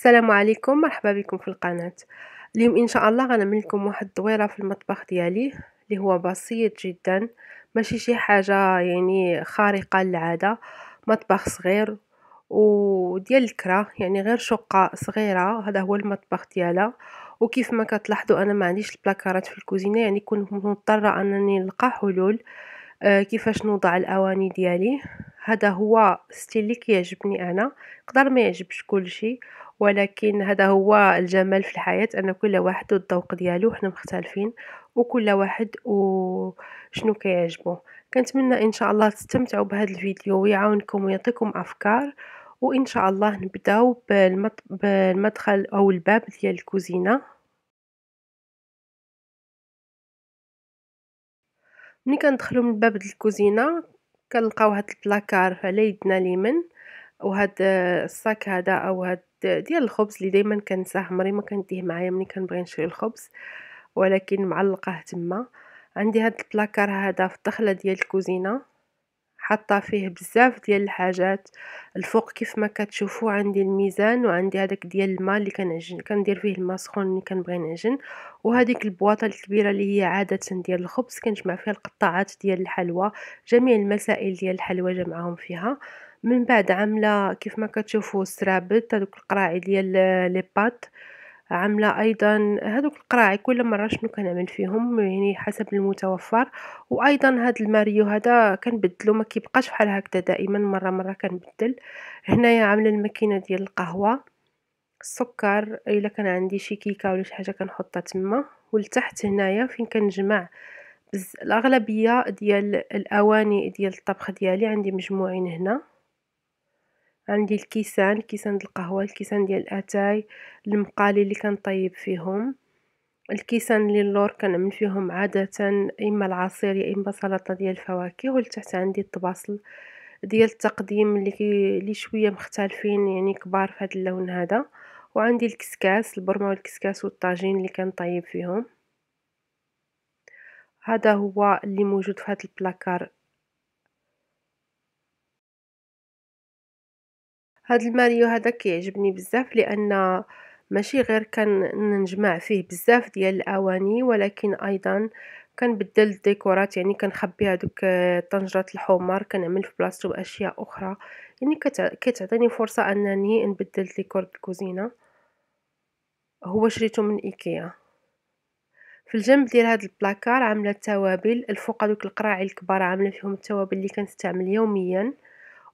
السلام عليكم مرحبا بكم في القناة اليوم ان شاء الله غنعمل لكم واحد الدويره في المطبخ ديالي اللي هو بسيط جدا ماشي شي حاجه يعني خارقه للعاده مطبخ صغير وديال الكرا يعني غير شقه صغيره هذا هو المطبخ ديالها وكيف ما كتلاحظوا انا ما عنديش البلاكارات في الكوزينه يعني كنت مضطره انني نلقى حلول آه كيفاش نوضع الاواني ديالي هذا هو ستيل اللي كيعجبني انا يقدر ما يعجبش كلشي ولكن هذا هو الجمال في الحياة أن كل واحد والذوق ديالو حنا مختلفين وكل واحد وشنو كيعجبو كنتمنى ان شاء الله تستمتعوا بهذا الفيديو ويعاونكم ويعطيكم افكار وان شاء الله نبداو بالمدخل او الباب ديال الكوزينه ملي كندخلوا من باب الكوزينه كنلقاو هاد البلاكار على يدنا اليمين وهاد آه، الصاك هذا او هاد آه، ديال الخبز اللي دائما كنساه مريم ما كنديه معايا ملي كنبغي نشري الخبز ولكن معلقاه تما عندي هاد البلاكار هذا في الدخله ديال الكوزينه حاطه فيه بزاف ديال الحاجات الفوق كيف ما كتشوفوا عندي الميزان وعندي هذاك ديال الماء اللي كنعجن كندير فيه الماء سخون اللي كنبغي نعجن وهذيك البواطه الكبيره اللي هي عاده ديال الخبز كنجمع فيها القطاعات ديال الحلوى جميع المسائل ديال الحلوى جمعهم فيها من بعد عامله كيف ما كتشوفوا السرابط هذوك القراعي ديال لي بات عامله ايضا هذوك القراعي كل مره شنو كنعمل فيهم يعني حسب المتوفر وايضا هذا الماريو هذا كنبدلو ما كيبقاش بحال هكذا دائما مره مره كنبدل هنايا عامله الماكينه ديال القهوه السكر الا كان عندي شي كيكه ولا شي حاجه كنحطها تما ولتحت هنايا فين كنجمع الاغلبيه ديال الاواني ديال الطبخ ديالي عندي مجموعين هنا عندي الكيسان كيسان ديال القهوة الكيسان ديال الاتاي المقالي اللي كنطيب فيهم الكيسان اللي اللور كنعمل فيهم عادة اما العصير يا اما سلطة ديال الفواكه ولتحت عندي الطباصل ديال التقديم اللي كي اللي شويه مختلفين يعني كبار في هذا اللون هذا وعندي الكسكاس البرمه والكسكاس والطاجين اللي كنطيب فيهم هذا هو اللي موجود في هذا البلاكار هاد الماريو هذا كيعجبني بزاف لان ماشي غير نجمع فيه بزاف ديال الاواني ولكن ايضا كنبدل الديكورات يعني كنخبي هذوك طنجرات الحمر كنعمل في بلاصتهم اشياء اخرى يعني كتعطيني فرصه انني نبدل ديكور الكوزينه هو شريته من ايكيا في الجنب ديال هاد البلاكار عامله التوابل الفوق هذوك القراعي الكبار عامله فيهم التوابل اللي كنستعمل يوميا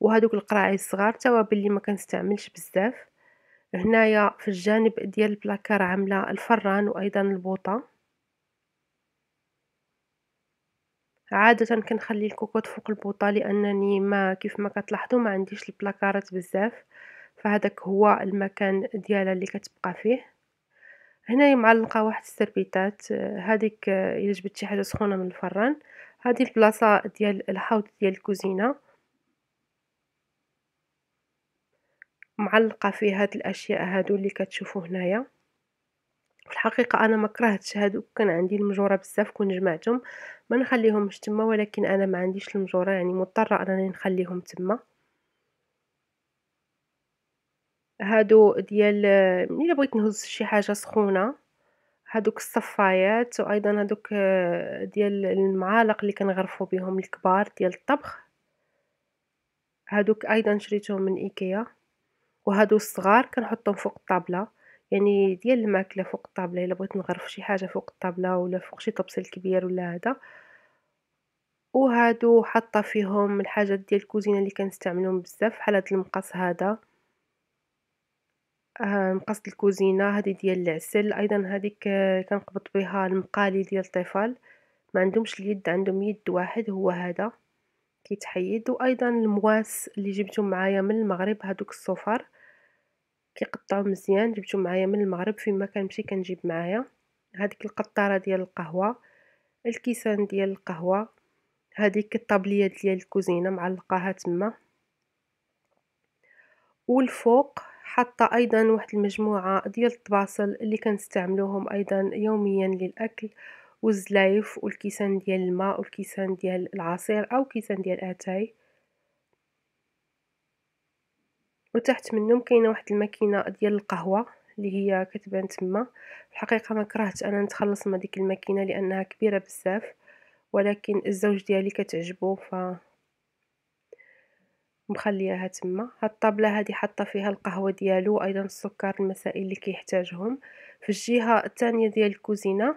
وهذوك القراعي الصغار توابل اللي ما كنستعملش بزاف هنايا في الجانب ديال البلاكار عامله الفران وايضا البوطه عاده كنخلي الكوكوط فوق البوطه لانني ما كيف ما كتلاحظوا ما عنديش البلاكارات بزاف فهذاك هو المكان ديالها اللي كتبقى فيه هنايا معلقه واحد السربيتات هذيك الا جبت شي حاجه سخونه من الفران هذه البلاصه ديال الحوض ديال الكوزينه معلقة في هاد الأشياء هادو اللي كتشوفو هنايا في الحقيقة أنا مكرهتش هادو كان عندي المجورة بزاف كون جمعتهم ما نخليهمش تما ولكن أنا ما عنديش المجورة يعني مضطرة أنني نخليهم تما هادو ديال الا بغيت نهز شي حاجه سخونه هادوك الصفايات وايضا هادوك ديال المعالق اللي كنغرفوا بهم الكبار ديال الطبخ هادوك ايضا شريتهم من ايكيا وهادو الصغار كنحطهم فوق الطابله يعني ديال الماكله فوق الطابله الا بغيت نغرف شي حاجه فوق الطابله ولا فوق شي طبسيل كبير ولا هذا وهادو حاطه فيهم الحاجات ديال الكوزينه اللي كنستعملهم بزاف بحال هاد المقص هذا آه، مقص الكوزينه هذه ديال العسل ايضا هذيك آه، كنقبض بها المقالي ديال الطفال ما عندهمش اليد عندهم يد واحد هو هذا كيتحيد وايضا المواس اللي جبتهم معايا من المغرب هذوك الصفار كيقطعو مزيان جبتو معايا من المغرب فين ما كنمشي كنجيب معايا هذيك القطاره ديال القهوه الكيسان ديال القهوه هذيك الطابليه ديال الكوزينه معلقاها تما والفوق حاطه ايضا واحد المجموعه ديال الطباصل اللي كنستعملوهم ايضا يوميا للاكل والزلايف والكيسان ديال الماء والكيسان ديال العصير او كيسان ديال اتاي وتحت منهم كاينه واحد الماكينه ديال القهوه اللي هي كتبان تما الحقيقه ما كرهت انا نتخلص من ديك الماكينه لانها كبيره بزاف ولكن الزوج ديالي كتعجبو ف مخلياها تما هاد الطابله هادي حاطه فيها القهوه ديالو ايضا السكر المسائل اللي كيحتاجهم في الجهه الثانيه ديال الكوزينه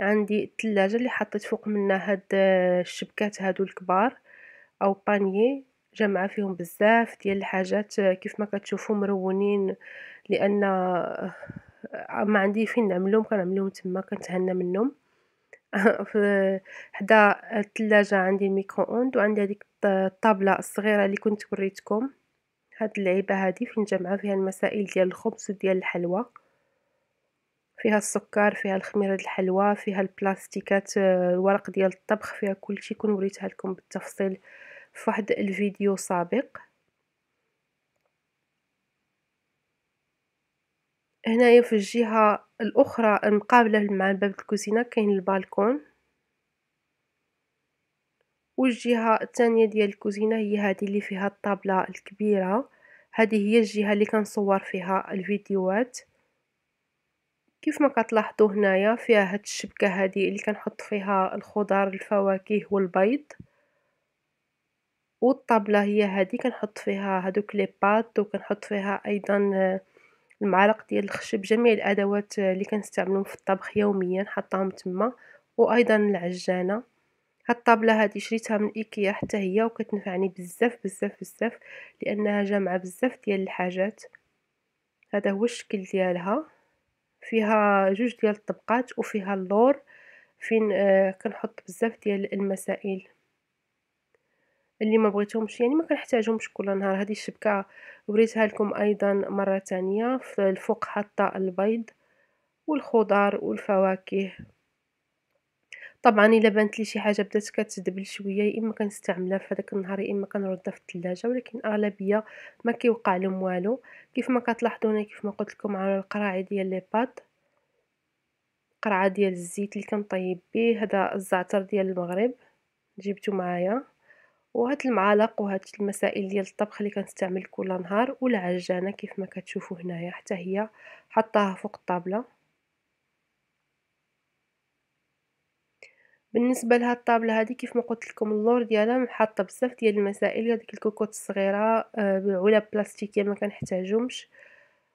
عندي الثلاجه اللي حطيت فوق منها هاد الشبكات هادو الكبار او بانيي جمع فيهم بزاف ديال الحاجات كيف ما كتشوفوا مرونين لان آه، ما عندي فين نعملهم كنعملهم تما كنتهنى منهم حدا الثلاجة عندي الميكرو اوند وعندي هذيك الطابلة الصغيرة اللي كنت وريتكم هاد اللعيبة هادي فين جمعة فيها المسائل ديال الخبز وديال الحلوى فيها السكر فيها الخميرة الحلوى فيها البلاستيكات آه، الورق ديال الطبخ فيها كلشي كون وريتها لكم بالتفصيل في واحد الفيديو سابق هنايا في الجهة الأخرى المقابلة مع باب الكوزينة كاين البالكون والجهة الثانية ديال الكوزينة هي هذه اللي فيها الطابلة الكبيرة هذه هي الجهة اللي كنصور فيها الفيديوهات كيف ما كتلاحظوا هنايا فيها هاد الشبكة هذه اللي كنحط فيها الخضار الفواكه والبيض والطابله هي هذه كنحط فيها هذوك لي بات وكنحط فيها أيضا آه، المعالق ديال الخشب جميع الأدوات آه، اللي كنستعملهم في الطبخ يوميا حطاهم تما وأيضا العجانة هاد الطابلة هادي شريتها من ايكيا حتى هي وكتنفعني بزاف بزاف بزاف لانها جامعة بزاف ديال الحاجات هذا هو الشكل ديالها فيها جوج ديال الطبقات وفيها اللور فين آه، كنحط بزاف ديال المسائل اللي ما بغيتهمش يعني ما كنحتاجهمش كل نهار هذه الشبكه وريتها لكم ايضا مره ثانيه الفوق حاطه البيض والخضار والفواكه طبعا الا بانت لي شي حاجه بدات كتدبل شويه يا اما كنستعملها في هذاك النهار يا اما كنردها في الثلاجه ولكن اغلبيه ما كيوقع لهم والو كيف ما كتلاحظوا هنا كيف ما قلت لكم على القراعي ديال لي بات قرعه ديال الزيت اللي كنطيب به هذا الزعتر ديال المغرب جبته معايا وهاد المعالق وهاد المسائل ديال الطبخ اللي كنستعمل كل نهار والعجانه كيف ما كتشوفوا هنايا حتى هي حطاها فوق الطابله بالنسبه لهاد الطابله هذه كيف ما قلت لكم اللور ديالها محطه بزاف ديال المسائل هذيك الكوكوت الصغيره آه، بعلب بلاستيكيه ما كنحتاجهمش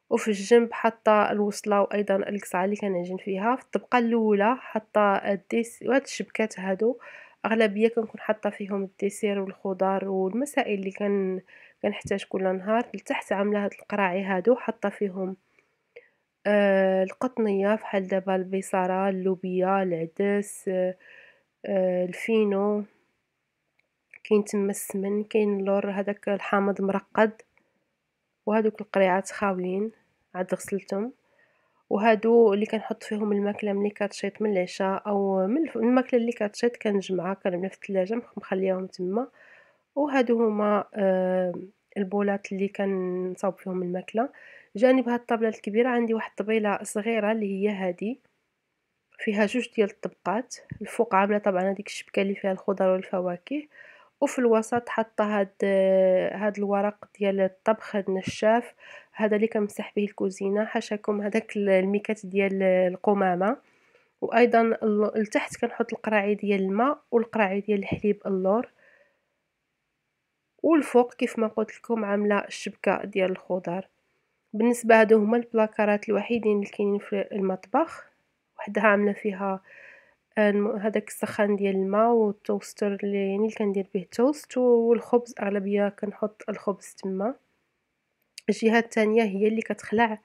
وفي الجنب حاطه الوصله وايضا القصعه اللي كنعجن فيها في الطبقه الاولى حاطه الديس وهاد الشبكات هادو اغلبيه كنكون حاطه فيهم الديسير والخضار والمسائل اللي كان كنحتاج كل نهار لتحت عامله هاد القراعي هادو حاطه فيهم آه القطنيه فحال دابا البيصاره اللوبيا العدس آه،, آه الفينو كاين تما السمن كاين اللور هذاك الحامض مرقد وهذوك القريعات خاويين عاد غسلتهم وهادو اللي كنحط فيهم الماكله ملي كتشيط من العشاء او من الماكله اللي كتشيط كنجمعها كنبنيها في الثلاجه مخلياهم تما وهادو هما آه، البولات اللي كنصاوب فيهم الماكله جانب هاد الطابله الكبيره عندي واحد الطبيله صغيره اللي هي هادي فيها جوج ديال الطبقات الفوق عامله طبعا هذيك الشبكه اللي فيها الخضر والفواكه وفي الوسط حاطه هاد آه، هاد الورق ديال الطبخ النشاف هذا اللي كنمسح به الكوزينه حاشاكم هذاك الميكات ديال القمامه وايضا لتحت كنحط القراعي ديال الماء والقراعي ديال الحليب اللور والفوق كيف ما قلت لكم عامله الشبكه ديال الخضار بالنسبه هادو هما البلاكارات الوحيدين اللي كاينين في المطبخ وحده عامله فيها آه، هذاك السخان ديال الماء والتوستر اللي يعني كندير به التوست والخبز اغلبيه كنحط الخبز تما الجهة الثانية هي اللي كتخلع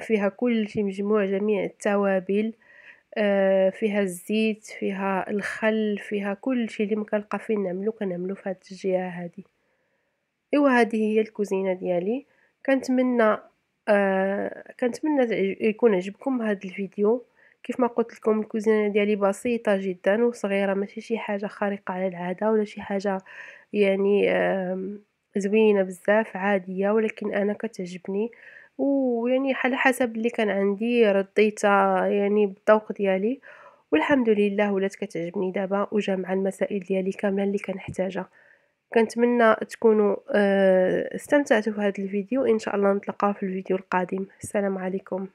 فيها كلشي مجموع جميع التوابل آه، فيها الزيت فيها الخل فيها كلشي اللي مكنلقى فين نعملو كنعملو في هذه الجهه هادي ايوا هذه هي الكوزينه ديالي كنتمنى آه كنتمنى يكون عجبكم هذا الفيديو كيف ما قلت لكم الكوزينه ديالي بسيطه جدا وصغيره ماشي شي حاجه خارقه على العاده ولا شي حاجه يعني آه زوينة بزاف عادية ولكن انا كتعجبني ويعني على حسب اللي كان عندي رديتها يعني بالذوق ديالي والحمد لله ولات كتعجبني دابا وجامع المسائل ديالي كامله اللي كنحتاجها كنتمنى تكونوا آه، استمتعتوا هذا الفيديو ان شاء الله نتلقاو في الفيديو القادم السلام عليكم